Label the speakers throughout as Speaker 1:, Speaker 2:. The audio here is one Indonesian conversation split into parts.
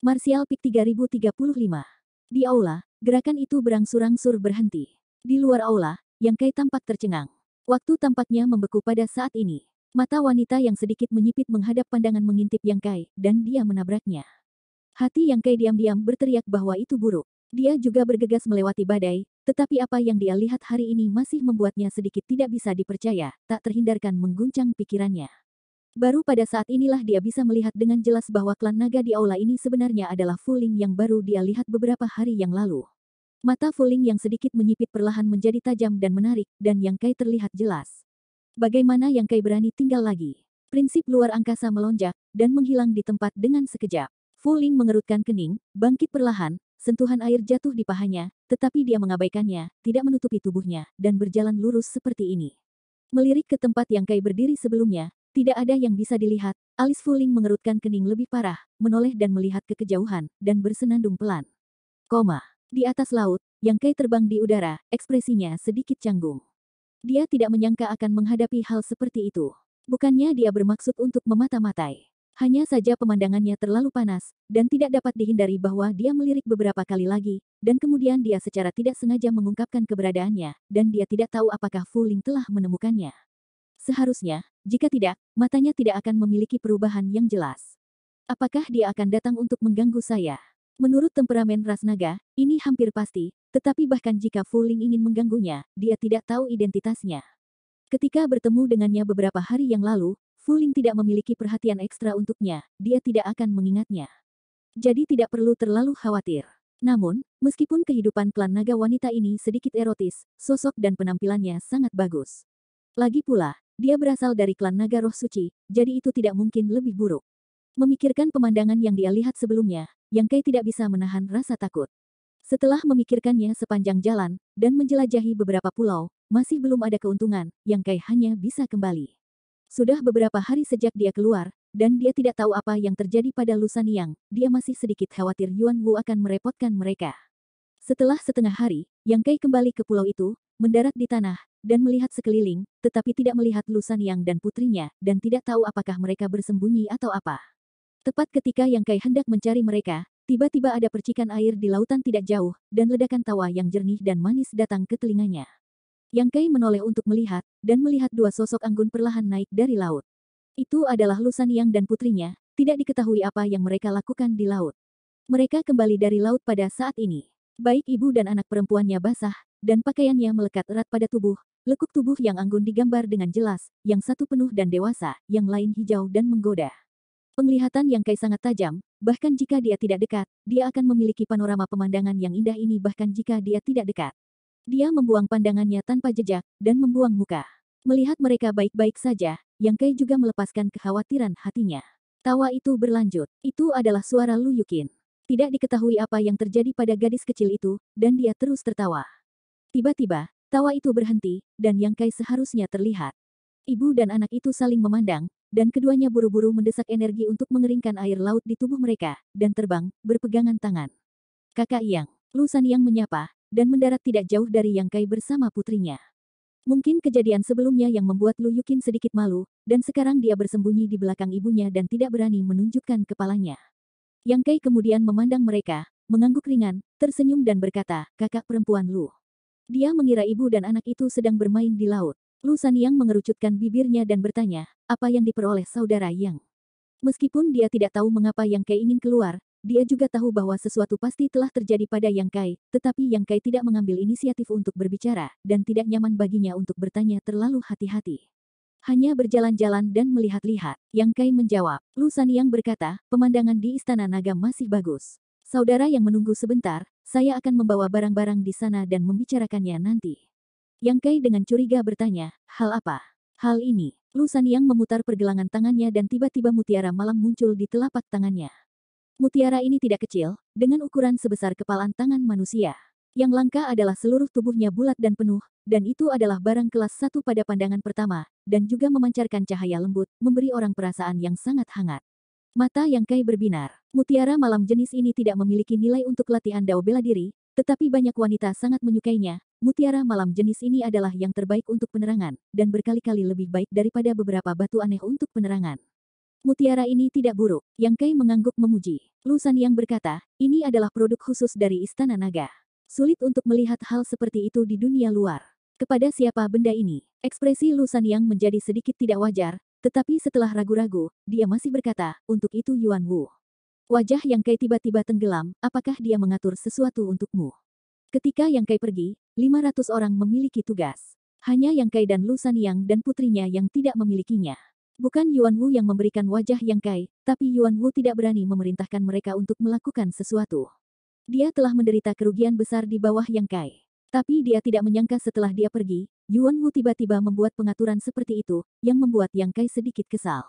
Speaker 1: Martial Peak 3035. Di aula, gerakan itu berangsur-angsur berhenti. Di luar aula, yang Kai tampak tercengang. Waktu tampaknya membeku pada saat ini. Mata wanita yang sedikit menyipit menghadap pandangan mengintip Yang Kai, dan dia menabraknya. Hati Yang Kai diam-diam berteriak bahwa itu buruk. Dia juga bergegas melewati badai, tetapi apa yang dia lihat hari ini masih membuatnya sedikit tidak bisa dipercaya, tak terhindarkan mengguncang pikirannya. Baru pada saat inilah dia bisa melihat dengan jelas bahwa klan naga di aula ini sebenarnya adalah Fuling yang baru dia lihat beberapa hari yang lalu. Mata Fuling yang sedikit menyipit perlahan menjadi tajam dan menarik, dan yang Kai terlihat jelas. Bagaimana yang Kai berani tinggal lagi? Prinsip luar angkasa melonjak, dan menghilang di tempat dengan sekejap. Fuling mengerutkan kening, bangkit perlahan, sentuhan air jatuh di pahanya, tetapi dia mengabaikannya, tidak menutupi tubuhnya, dan berjalan lurus seperti ini. Melirik ke tempat yang Kai berdiri sebelumnya, tidak ada yang bisa dilihat. Alis Fuling mengerutkan kening lebih parah, menoleh dan melihat ke kejauhan, dan bersenandung pelan. Koma. Di atas laut, yang Kei terbang di udara, ekspresinya sedikit canggung. Dia tidak menyangka akan menghadapi hal seperti itu. Bukannya dia bermaksud untuk memata-matai. Hanya saja pemandangannya terlalu panas, dan tidak dapat dihindari bahwa dia melirik beberapa kali lagi, dan kemudian dia secara tidak sengaja mengungkapkan keberadaannya, dan dia tidak tahu apakah Fuling telah menemukannya. Seharusnya, jika tidak, matanya tidak akan memiliki perubahan yang jelas. Apakah dia akan datang untuk mengganggu saya? Menurut temperamen ras naga, ini hampir pasti, tetapi bahkan jika Fuling ingin mengganggunya, dia tidak tahu identitasnya. Ketika bertemu dengannya beberapa hari yang lalu, Fuling tidak memiliki perhatian ekstra untuknya, dia tidak akan mengingatnya. Jadi tidak perlu terlalu khawatir. Namun, meskipun kehidupan klan naga wanita ini sedikit erotis, sosok dan penampilannya sangat bagus. Lagi pula, dia berasal dari klan naga roh suci, jadi itu tidak mungkin lebih buruk. Memikirkan pemandangan yang dia lihat sebelumnya, Yang Kai tidak bisa menahan rasa takut. Setelah memikirkannya sepanjang jalan, dan menjelajahi beberapa pulau, masih belum ada keuntungan, Yang Kai hanya bisa kembali. Sudah beberapa hari sejak dia keluar, dan dia tidak tahu apa yang terjadi pada Lusan Yang, dia masih sedikit khawatir Yuan Wu akan merepotkan mereka. Setelah setengah hari, Yang Kai kembali ke pulau itu, mendarat di tanah, dan melihat sekeliling, tetapi tidak melihat Lusan Yang dan putrinya, dan tidak tahu apakah mereka bersembunyi atau apa. Tepat ketika Yang Kai hendak mencari mereka, tiba-tiba ada percikan air di lautan tidak jauh, dan ledakan tawa yang jernih dan manis datang ke telinganya. Yang Kai menoleh untuk melihat, dan melihat dua sosok anggun perlahan naik dari laut. Itu adalah Lusan Yang dan putrinya, tidak diketahui apa yang mereka lakukan di laut. Mereka kembali dari laut pada saat ini. Baik ibu dan anak perempuannya basah, dan pakaiannya melekat erat pada tubuh, Lekuk tubuh yang anggun digambar dengan jelas, yang satu penuh dan dewasa, yang lain hijau dan menggoda. Penglihatan yang Kai sangat tajam, bahkan jika dia tidak dekat, dia akan memiliki panorama pemandangan yang indah ini bahkan jika dia tidak dekat. Dia membuang pandangannya tanpa jejak, dan membuang muka. Melihat mereka baik-baik saja, Yang Kai juga melepaskan kekhawatiran hatinya. Tawa itu berlanjut. Itu adalah suara Lu Yukin. Tidak diketahui apa yang terjadi pada gadis kecil itu, dan dia terus tertawa. Tiba-tiba, Tawa itu berhenti, dan Yang Kai seharusnya terlihat. Ibu dan anak itu saling memandang, dan keduanya buru-buru mendesak energi untuk mengeringkan air laut di tubuh mereka, dan terbang, berpegangan tangan. Kakak Yang, Lusan Yang menyapa, dan mendarat tidak jauh dari Yang Kai bersama putrinya. Mungkin kejadian sebelumnya yang membuat Lu Yukin sedikit malu, dan sekarang dia bersembunyi di belakang ibunya dan tidak berani menunjukkan kepalanya. Yang Kai kemudian memandang mereka, mengangguk ringan, tersenyum dan berkata, kakak perempuan Lu. Dia mengira ibu dan anak itu sedang bermain di laut. Lusan yang mengerucutkan bibirnya dan bertanya, apa yang diperoleh saudara Yang? Meskipun dia tidak tahu mengapa Yang Kai ingin keluar, dia juga tahu bahwa sesuatu pasti telah terjadi pada Yang Kai, tetapi Yang Kai tidak mengambil inisiatif untuk berbicara, dan tidak nyaman baginya untuk bertanya terlalu hati-hati. Hanya berjalan-jalan dan melihat-lihat, Yang Kai menjawab. Lusan Yang berkata, pemandangan di Istana Naga masih bagus. Saudara yang menunggu sebentar, saya akan membawa barang-barang di sana dan membicarakannya nanti. Yang Kai dengan curiga bertanya, hal apa? Hal ini, Lusan yang memutar pergelangan tangannya dan tiba-tiba mutiara malam muncul di telapak tangannya. Mutiara ini tidak kecil, dengan ukuran sebesar kepalan tangan manusia. Yang langka adalah seluruh tubuhnya bulat dan penuh, dan itu adalah barang kelas satu pada pandangan pertama, dan juga memancarkan cahaya lembut, memberi orang perasaan yang sangat hangat. Mata yang kai berbinar. Mutiara malam jenis ini tidak memiliki nilai untuk latihan dao bela diri, tetapi banyak wanita sangat menyukainya. Mutiara malam jenis ini adalah yang terbaik untuk penerangan, dan berkali-kali lebih baik daripada beberapa batu aneh untuk penerangan. Mutiara ini tidak buruk, Yang Kai mengangguk memuji. Lusan yang berkata, ini adalah produk khusus dari Istana Naga. Sulit untuk melihat hal seperti itu di dunia luar. Kepada siapa benda ini? Ekspresi Lusan yang menjadi sedikit tidak wajar, tetapi setelah ragu-ragu, dia masih berkata, untuk itu Yuan Wu. Wajah Yang Kai tiba-tiba tenggelam, apakah dia mengatur sesuatu untukmu? Ketika Yang Kai pergi, 500 orang memiliki tugas. Hanya Yang Kai dan Lu Yang dan putrinya yang tidak memilikinya. Bukan Yuan Wu yang memberikan wajah Yang Kai, tapi Yuan Wu tidak berani memerintahkan mereka untuk melakukan sesuatu. Dia telah menderita kerugian besar di bawah Yang Kai. Tapi dia tidak menyangka setelah dia pergi, Yuan Wu tiba-tiba membuat pengaturan seperti itu, yang membuat Yang Kai sedikit kesal.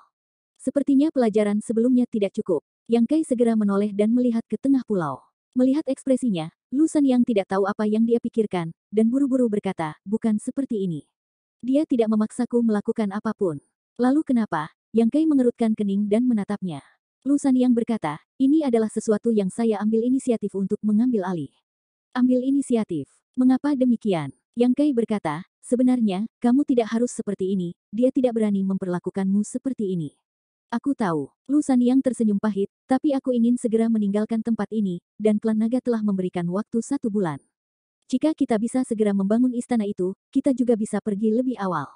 Speaker 1: Sepertinya pelajaran sebelumnya tidak cukup. Yang Kai segera menoleh dan melihat ke tengah pulau. Melihat ekspresinya, Lusan yang tidak tahu apa yang dia pikirkan, dan buru-buru berkata, bukan seperti ini. Dia tidak memaksaku melakukan apapun. Lalu kenapa? Yang Kai mengerutkan kening dan menatapnya. Lusan yang berkata, ini adalah sesuatu yang saya ambil inisiatif untuk mengambil alih ambil inisiatif. Mengapa demikian? Yang Kai berkata, sebenarnya, kamu tidak harus seperti ini, dia tidak berani memperlakukanmu seperti ini. Aku tahu, Lusan yang tersenyum pahit, tapi aku ingin segera meninggalkan tempat ini, dan klan naga telah memberikan waktu satu bulan. Jika kita bisa segera membangun istana itu, kita juga bisa pergi lebih awal.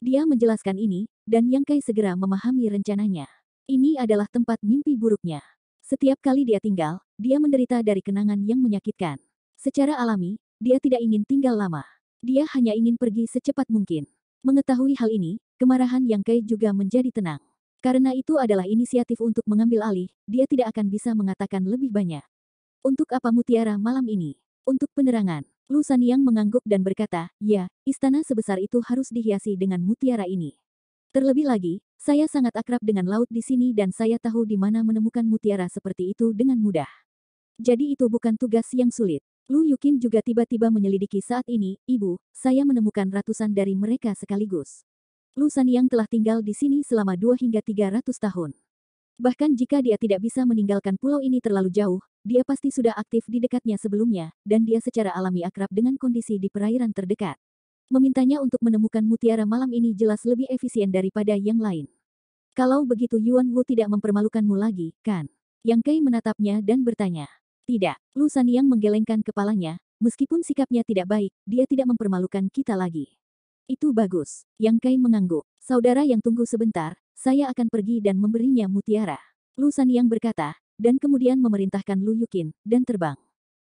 Speaker 1: Dia menjelaskan ini, dan Yang Kai segera memahami rencananya. Ini adalah tempat mimpi buruknya. Setiap kali dia tinggal, dia menderita dari kenangan yang menyakitkan. Secara alami, dia tidak ingin tinggal lama. Dia hanya ingin pergi secepat mungkin. Mengetahui hal ini, kemarahan Yang Kai juga menjadi tenang. Karena itu adalah inisiatif untuk mengambil alih, dia tidak akan bisa mengatakan lebih banyak. Untuk apa mutiara malam ini? Untuk penerangan, Lu Yang mengangguk dan berkata, ya, istana sebesar itu harus dihiasi dengan mutiara ini. Terlebih lagi, saya sangat akrab dengan laut di sini dan saya tahu di mana menemukan mutiara seperti itu dengan mudah. Jadi itu bukan tugas yang sulit. Lu Yukin juga tiba-tiba menyelidiki saat ini, ibu, saya menemukan ratusan dari mereka sekaligus. Lu San yang telah tinggal di sini selama dua hingga tiga ratus tahun. Bahkan jika dia tidak bisa meninggalkan pulau ini terlalu jauh, dia pasti sudah aktif di dekatnya sebelumnya, dan dia secara alami akrab dengan kondisi di perairan terdekat. Memintanya untuk menemukan mutiara malam ini jelas lebih efisien daripada yang lain. Kalau begitu Yuan Wu tidak mempermalukanmu lagi, kan? Yang Kei menatapnya dan bertanya. Tidak, Lu Saniang menggelengkan kepalanya, meskipun sikapnya tidak baik, dia tidak mempermalukan kita lagi. Itu bagus, Yang Kai mengangguk. Saudara yang tunggu sebentar, saya akan pergi dan memberinya mutiara. Lu Saniang berkata, dan kemudian memerintahkan Lu Yukin, dan terbang.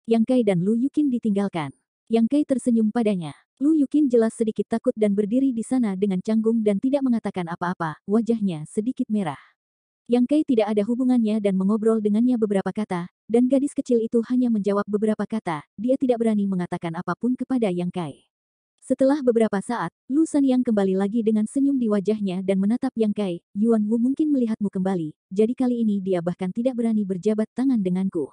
Speaker 1: Yang Kai dan Lu Yukin ditinggalkan. Yang Kai tersenyum padanya. Lu Yukin jelas sedikit takut dan berdiri di sana dengan canggung dan tidak mengatakan apa-apa, wajahnya sedikit merah. Yang Kei tidak ada hubungannya dan mengobrol dengannya beberapa kata, dan gadis kecil itu hanya menjawab beberapa kata, dia tidak berani mengatakan apapun kepada Yang Kai. Setelah beberapa saat, Lusan Yang kembali lagi dengan senyum di wajahnya dan menatap Yang Kai, Yuan Wu mungkin melihatmu kembali, jadi kali ini dia bahkan tidak berani berjabat tangan denganku.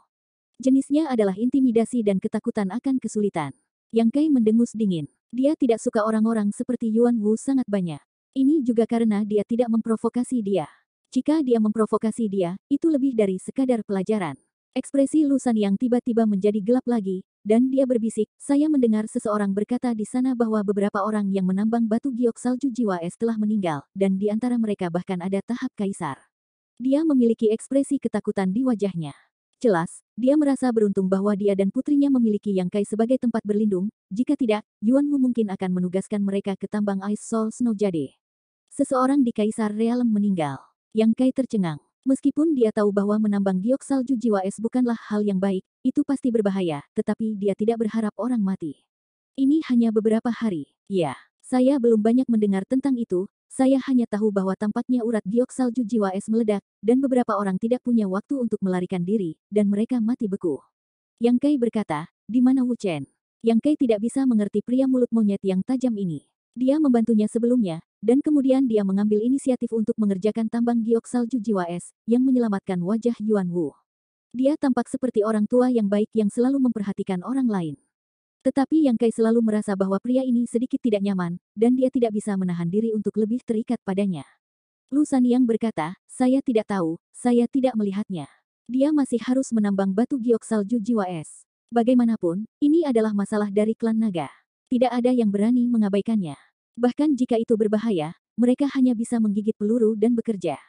Speaker 1: Jenisnya adalah intimidasi dan ketakutan akan kesulitan. Yang Kai mendengus dingin. Dia tidak suka orang-orang seperti Yuan Wu sangat banyak. Ini juga karena dia tidak memprovokasi dia. Jika dia memprovokasi dia, itu lebih dari sekadar pelajaran. Ekspresi Lusan yang tiba-tiba menjadi gelap lagi, dan dia berbisik, saya mendengar seseorang berkata di sana bahwa beberapa orang yang menambang batu giok salju jiwa es telah meninggal, dan di antara mereka bahkan ada tahap kaisar. Dia memiliki ekspresi ketakutan di wajahnya. Jelas, dia merasa beruntung bahwa dia dan putrinya memiliki Yang Kai sebagai tempat berlindung, jika tidak, Yuan Wu mungkin akan menugaskan mereka ke tambang Ice Soul Snow Jade. Seseorang di Kaisar Realm meninggal. Yang Kai tercengang. Meskipun dia tahu bahwa menambang giok salju jiwa es bukanlah hal yang baik, itu pasti berbahaya, tetapi dia tidak berharap orang mati. Ini hanya beberapa hari. Ya, saya belum banyak mendengar tentang itu, saya hanya tahu bahwa tampaknya urat giok salju jiwa es meledak, dan beberapa orang tidak punya waktu untuk melarikan diri, dan mereka mati beku. Yang Kai berkata, di mana Wu Chen? Yang Kai tidak bisa mengerti pria mulut monyet yang tajam ini. Dia membantunya sebelumnya, dan kemudian dia mengambil inisiatif untuk mengerjakan tambang giok salju jiwa es, yang menyelamatkan wajah Yuan Wu. Dia tampak seperti orang tua yang baik yang selalu memperhatikan orang lain. Tetapi Yang Kai selalu merasa bahwa pria ini sedikit tidak nyaman, dan dia tidak bisa menahan diri untuk lebih terikat padanya. Lu Yang berkata, saya tidak tahu, saya tidak melihatnya dia masih harus menambang batu giok salju jiwa es. Bagaimanapun, ini adalah masalah dari klan naga. Tidak ada yang berani mengabaikannya. Bahkan jika itu berbahaya, mereka hanya bisa menggigit peluru dan bekerja.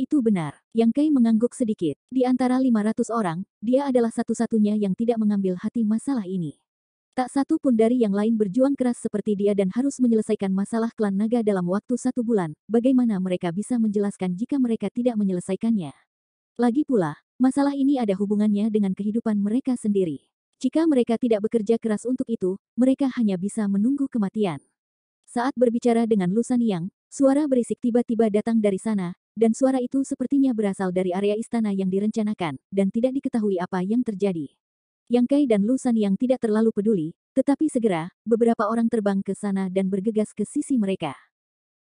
Speaker 1: Itu benar, Yang Kai mengangguk sedikit. Di antara 500 orang, dia adalah satu-satunya yang tidak mengambil hati masalah ini. Tak satu pun dari yang lain berjuang keras seperti dia dan harus menyelesaikan masalah klan naga dalam waktu satu bulan. Bagaimana mereka bisa menjelaskan jika mereka tidak menyelesaikannya? Lagi pula, masalah ini ada hubungannya dengan kehidupan mereka sendiri. Jika mereka tidak bekerja keras untuk itu, mereka hanya bisa menunggu kematian. Saat berbicara dengan Lusan Yang, suara berisik tiba-tiba datang dari sana, dan suara itu sepertinya berasal dari area istana yang direncanakan, dan tidak diketahui apa yang terjadi. Yang Kai dan Lusan Yang tidak terlalu peduli, tetapi segera, beberapa orang terbang ke sana dan bergegas ke sisi mereka.